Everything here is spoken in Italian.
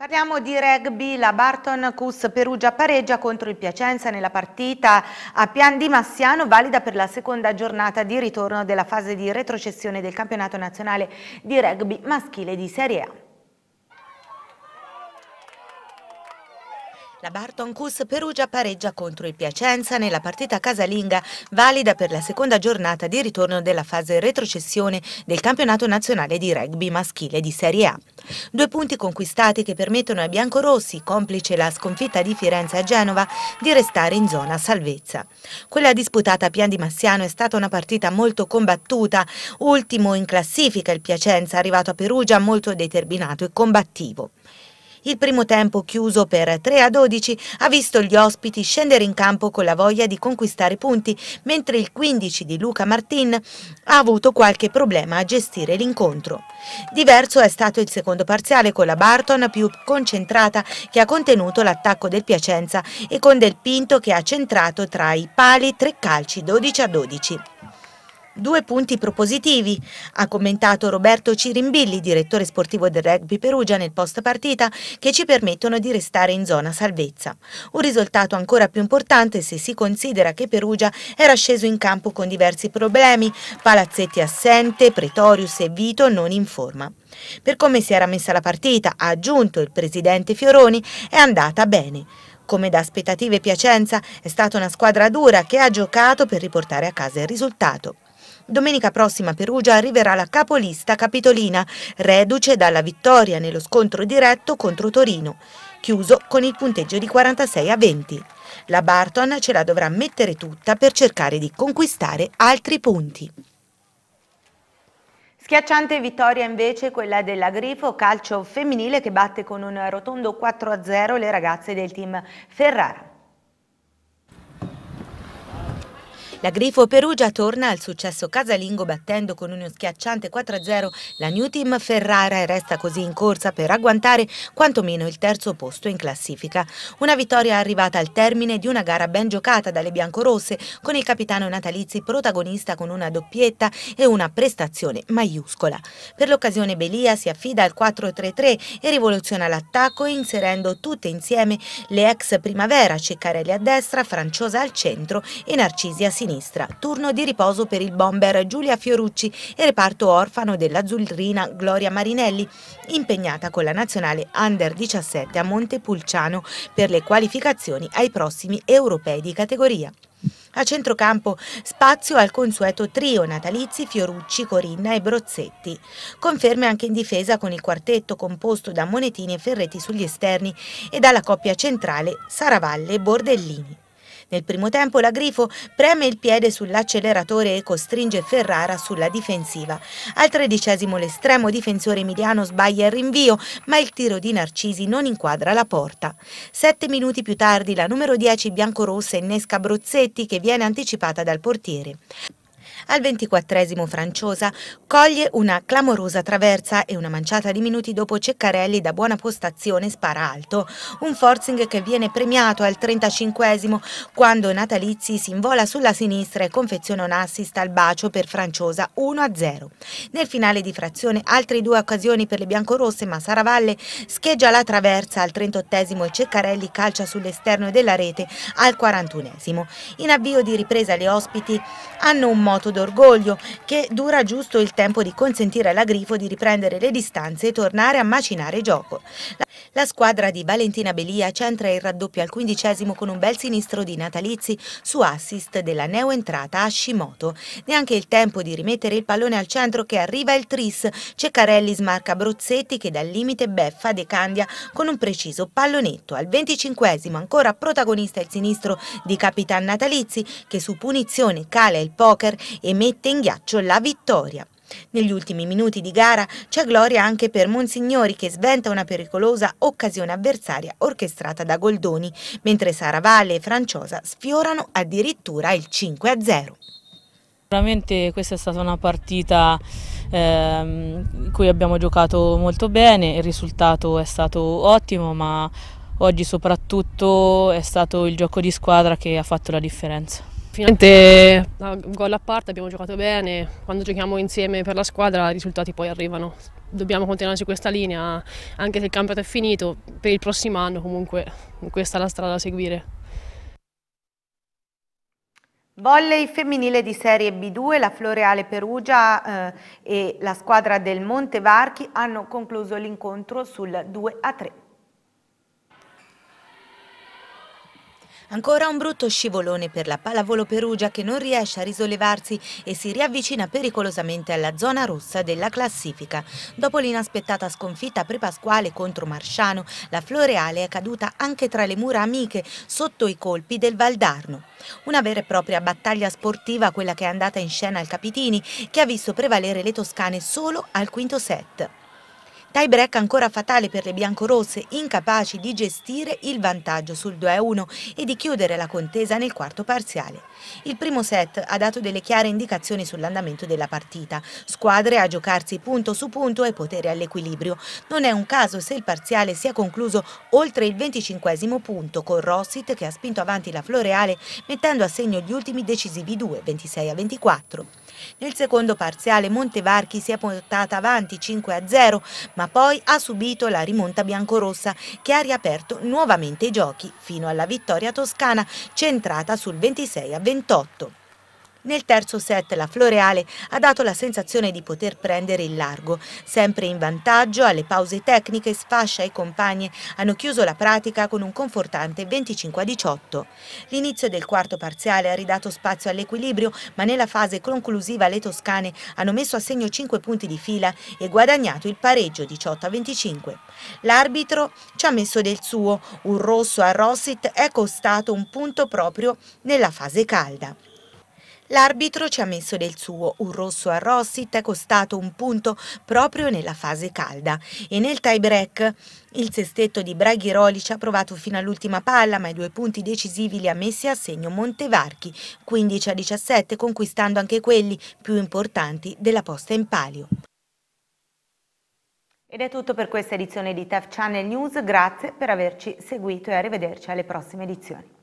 Parliamo di rugby, la Barton Cus Perugia pareggia contro il Piacenza nella partita a Pian di Massiano, valida per la seconda giornata di ritorno della fase di retrocessione del campionato nazionale di rugby maschile di Serie A. La Barton Cus Perugia pareggia contro il Piacenza nella partita casalinga valida per la seconda giornata di ritorno della fase retrocessione del campionato nazionale di rugby maschile di Serie A. Due punti conquistati che permettono ai biancorossi, complice la sconfitta di Firenze a Genova, di restare in zona salvezza. Quella disputata a Pian di Massiano è stata una partita molto combattuta, ultimo in classifica il Piacenza arrivato a Perugia molto determinato e combattivo. Il primo tempo chiuso per 3 a 12 ha visto gli ospiti scendere in campo con la voglia di conquistare punti, mentre il 15 di Luca Martin ha avuto qualche problema a gestire l'incontro. Diverso è stato il secondo parziale con la Barton più concentrata che ha contenuto l'attacco del Piacenza e con Del Pinto che ha centrato tra i pali tre calci 12 a 12. Due punti propositivi, ha commentato Roberto Cirimbilli, direttore sportivo del rugby Perugia nel post partita, che ci permettono di restare in zona salvezza. Un risultato ancora più importante se si considera che Perugia era sceso in campo con diversi problemi, Palazzetti assente, Pretorius e Vito non in forma. Per come si era messa la partita, ha aggiunto il presidente Fioroni, è andata bene. Come da aspettative Piacenza è stata una squadra dura che ha giocato per riportare a casa il risultato. Domenica prossima a Perugia arriverà la capolista capitolina, reduce dalla vittoria nello scontro diretto contro Torino, chiuso con il punteggio di 46 a 20. La Barton ce la dovrà mettere tutta per cercare di conquistare altri punti. Schiacciante vittoria invece quella della Grifo calcio femminile che batte con un rotondo 4-0 le ragazze del team Ferrara. La Grifo Perugia torna al successo casalingo battendo con uno schiacciante 4-0 la New Team Ferrara e resta così in corsa per agguantare quantomeno il terzo posto in classifica. Una vittoria arrivata al termine di una gara ben giocata dalle biancorosse con il capitano Natalizi protagonista con una doppietta e una prestazione maiuscola. Per l'occasione Belia si affida al 4-3-3 e rivoluziona l'attacco inserendo tutte insieme le ex Primavera, Ceccarelli a destra, Franciosa al centro e Narcisi a sinistra sinistra, turno di riposo per il bomber Giulia Fiorucci e reparto orfano dell'azzurrina Gloria Marinelli, impegnata con la nazionale Under 17 a Montepulciano per le qualificazioni ai prossimi europei di categoria. A centrocampo spazio al consueto trio natalizi Fiorucci, Corinna e Brozzetti. Conferme anche in difesa con il quartetto composto da Monetini e Ferretti sugli esterni e dalla coppia centrale Saravalle e Bordellini. Nel primo tempo la Grifo preme il piede sull'acceleratore e costringe Ferrara sulla difensiva. Al tredicesimo l'estremo difensore emiliano sbaglia il rinvio, ma il tiro di Narcisi non inquadra la porta. Sette minuti più tardi la numero 10 biancorossa innesca Brozzetti che viene anticipata dal portiere. Al ventiquattresimo Franciosa coglie una clamorosa traversa e una manciata di minuti dopo Ceccarelli da buona postazione spara alto. Un forcing che viene premiato al trentacinquesimo quando Natalizzi si invola sulla sinistra e confeziona un assist al bacio per Franciosa 1-0. Nel finale di frazione altre due occasioni per le biancorosse ma Saravalle scheggia la traversa al trentottesimo e Ceccarelli calcia sull'esterno della rete al quarantunesimo. In avvio di ripresa le ospiti hanno un moto moto d'orgoglio che dura giusto il tempo di consentire alla Grifo di riprendere le distanze e tornare a macinare gioco. La la squadra di Valentina Belia centra il raddoppio al quindicesimo con un bel sinistro di Natalizzi su assist della neoentrata Hashimoto. Neanche il tempo di rimettere il pallone al centro che arriva il tris. Ceccarelli smarca Brozzetti che dal limite beffa De Candia con un preciso pallonetto. Al venticinquesimo ancora protagonista il sinistro di Capitan Natalizzi che su punizione cala il poker e mette in ghiaccio la vittoria. Negli ultimi minuti di gara c'è gloria anche per Monsignori che sventa una pericolosa occasione avversaria orchestrata da Goldoni, mentre Saravalle e Franciosa sfiorano addirittura il 5-0. Sicuramente questa è stata una partita ehm, in cui abbiamo giocato molto bene, il risultato è stato ottimo ma oggi soprattutto è stato il gioco di squadra che ha fatto la differenza. Finalmente gol a parte, abbiamo giocato bene, quando giochiamo insieme per la squadra i risultati poi arrivano. Dobbiamo continuare su questa linea, anche se il campionato è finito, per il prossimo anno comunque questa è la strada da seguire. Volley femminile di Serie B2, la Floreale Perugia eh, e la squadra del Montevarchi hanno concluso l'incontro sul 2 3. Ancora un brutto scivolone per la pallavolo Perugia che non riesce a risollevarsi e si riavvicina pericolosamente alla zona rossa della classifica. Dopo l'inaspettata sconfitta prepasquale contro Marciano, la Floreale è caduta anche tra le mura amiche sotto i colpi del Valdarno. Una vera e propria battaglia sportiva quella che è andata in scena al Capitini che ha visto prevalere le toscane solo al quinto set. Tie break ancora fatale per le biancorosse, incapaci di gestire il vantaggio sul 2-1 e di chiudere la contesa nel quarto parziale. Il primo set ha dato delle chiare indicazioni sull'andamento della partita, squadre a giocarsi punto su punto e potere all'equilibrio. Non è un caso se il parziale sia concluso oltre il 25 punto, con Rossit che ha spinto avanti la Floreale mettendo a segno gli ultimi decisivi 2, 26 a 24. Nel secondo parziale Montevarchi si è portata avanti 5 a 0, ma poi ha subito la rimonta biancorossa che ha riaperto nuovamente i giochi fino alla vittoria toscana centrata sul 26 a 28. Nel terzo set la Floreale ha dato la sensazione di poter prendere il largo. Sempre in vantaggio, alle pause tecniche Sfascia e compagne hanno chiuso la pratica con un confortante 25-18. L'inizio del quarto parziale ha ridato spazio all'equilibrio, ma nella fase conclusiva le toscane hanno messo a segno 5 punti di fila e guadagnato il pareggio 18-25. L'arbitro ci ha messo del suo, un rosso a Rossit è costato un punto proprio nella fase calda. L'arbitro ci ha messo del suo, un rosso a Rossit è costato un punto proprio nella fase calda e nel tie break il sestetto di Braghi Braghiroli ci ha provato fino all'ultima palla ma i due punti decisivi li ha messi a segno Montevarchi 15 a 17 conquistando anche quelli più importanti della posta in palio. Ed è tutto per questa edizione di TAF Channel News, grazie per averci seguito e arrivederci alle prossime edizioni.